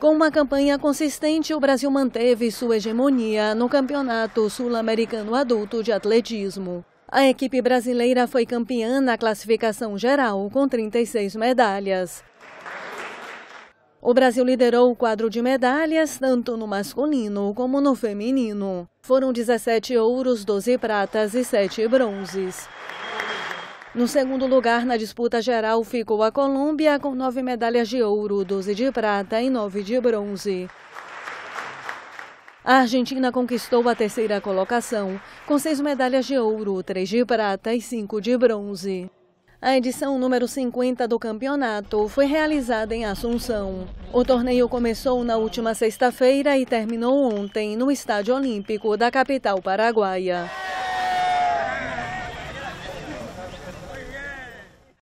Com uma campanha consistente, o Brasil manteve sua hegemonia no Campeonato Sul-Americano Adulto de Atletismo. A equipe brasileira foi campeã na classificação geral, com 36 medalhas. O Brasil liderou o quadro de medalhas, tanto no masculino como no feminino. Foram 17 ouros, 12 pratas e 7 bronzes. No segundo lugar na disputa geral ficou a Colômbia, com nove medalhas de ouro, doze de prata e nove de bronze. A Argentina conquistou a terceira colocação, com seis medalhas de ouro, três de prata e cinco de bronze. A edição número 50 do campeonato foi realizada em Assunção. O torneio começou na última sexta-feira e terminou ontem no Estádio Olímpico da capital paraguaia.